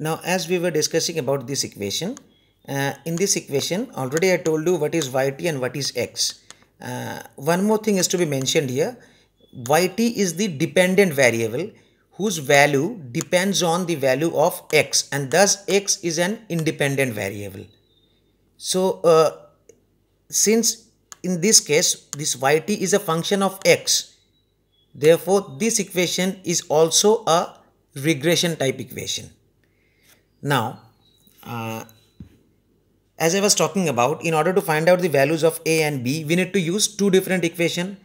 Now as we were discussing about this equation, uh, in this equation already I told you what is yt and what is x. Uh, one more thing is to be mentioned here. yt is the dependent variable whose value depends on the value of x and thus x is an independent variable. So uh, since in this case this yt is a function of x therefore this equation is also a regression type equation. Now, uh, as I was talking about, in order to find out the values of a and b, we need to use two different equations.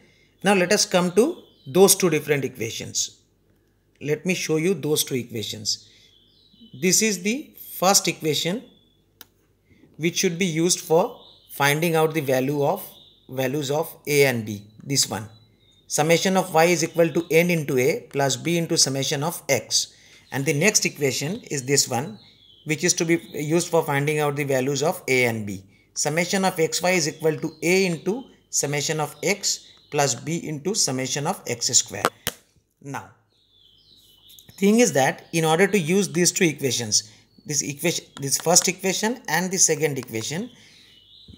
Now let us come to those two different equations. Let me show you those two equations. This is the first equation which should be used for finding out the value of values of a and b. This one. Summation of y is equal to n into a plus b into summation of x and the next equation is this one which is to be used for finding out the values of a and b. Summation of xy is equal to a into summation of x plus b into summation of x square. Now, thing is that in order to use these two equations, this equation, this first equation and the second equation,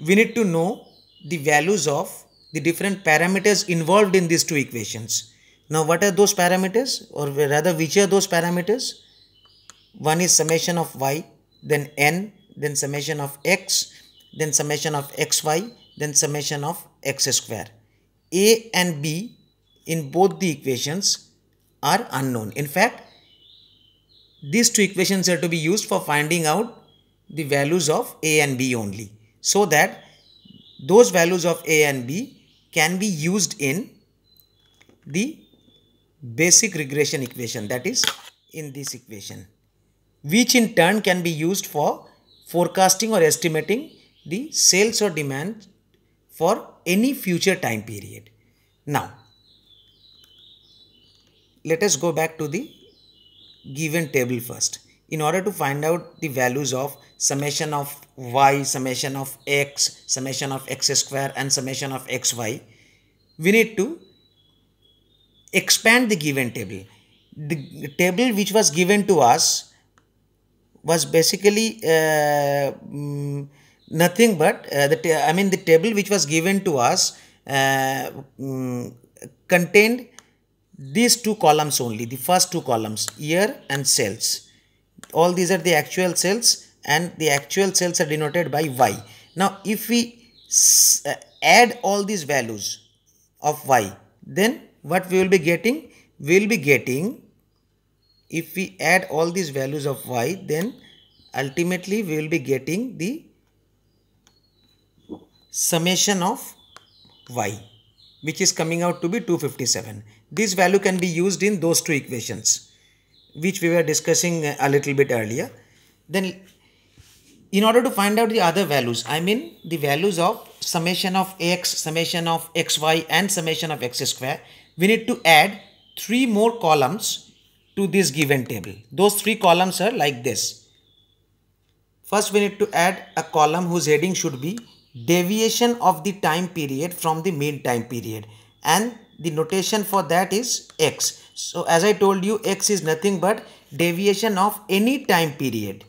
we need to know the values of the different parameters involved in these two equations. Now what are those parameters or rather which are those parameters? One is summation of y, then n, then summation of x, then summation of xy, then summation of x square. a and b in both the equations are unknown. In fact, these two equations are to be used for finding out the values of a and b only so that those values of a and b can be used in the basic regression equation that is in this equation which in turn can be used for forecasting or estimating the sales or demand for any future time period. Now, let us go back to the given table first. In order to find out the values of summation of y, summation of x, summation of x square and summation of xy, we need to expand the given table. The table which was given to us was basically uh, mm, nothing but uh, the I mean the table which was given to us uh, mm, contained these two columns only the first two columns year and sales all these are the actual sales and the actual sales are denoted by y now if we uh, add all these values of y then what we will be getting we will be getting if we add all these values of y then ultimately we will be getting the summation of y which is coming out to be 257 this value can be used in those two equations which we were discussing a little bit earlier then in order to find out the other values i mean the values of summation of x summation of xy and summation of x square we need to add three more columns to this given table. Those three columns are like this. First, we need to add a column whose heading should be deviation of the time period from the mean time period and the notation for that is x. So, as I told you, x is nothing but deviation of any time period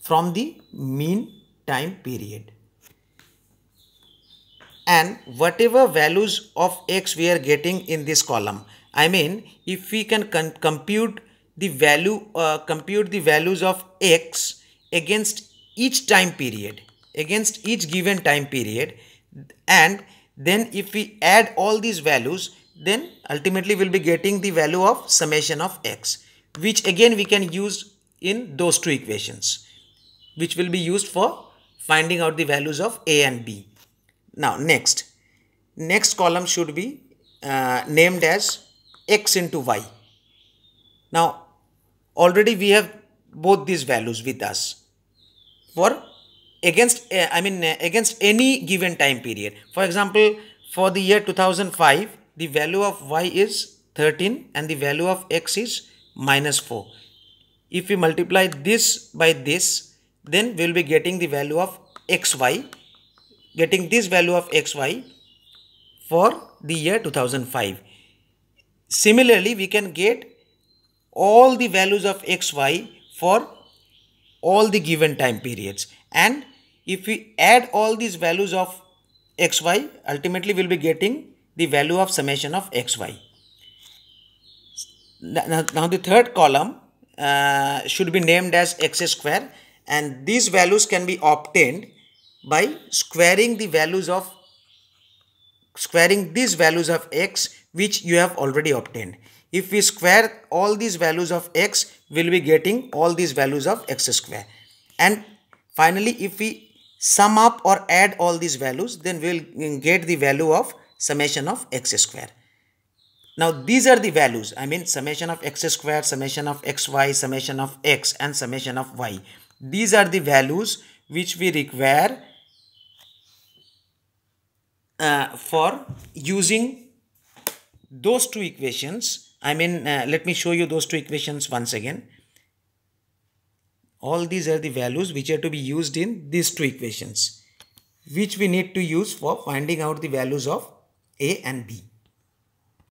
from the mean time period and whatever values of x we are getting in this column. I mean, if we can compute the value, uh, compute the values of x against each time period, against each given time period, and then if we add all these values, then ultimately we'll be getting the value of summation of x, which again we can use in those two equations, which will be used for finding out the values of a and b. Now next, next column should be uh, named as x into y. Now already we have both these values with us for against uh, I mean uh, against any given time period. For example, for the year 2005, the value of y is 13 and the value of x is minus 4. If we multiply this by this, then we will be getting the value of xy getting this value of xy for the year 2005. Similarly, we can get all the values of xy for all the given time periods. And if we add all these values of xy, ultimately we'll be getting the value of summation of xy. Now, the third column uh, should be named as x square and these values can be obtained by squaring the values of squaring these values of x which you have already obtained. If we square all these values of x, we'll be getting all these values of x square. And finally, if we sum up or add all these values, then we'll get the value of summation of x square. Now, these are the values. I mean, summation of x square, summation of xy, summation of x and summation of y. These are the values which we require uh, for using those two equations. I mean, uh, let me show you those two equations once again. All these are the values which are to be used in these two equations, which we need to use for finding out the values of A and B.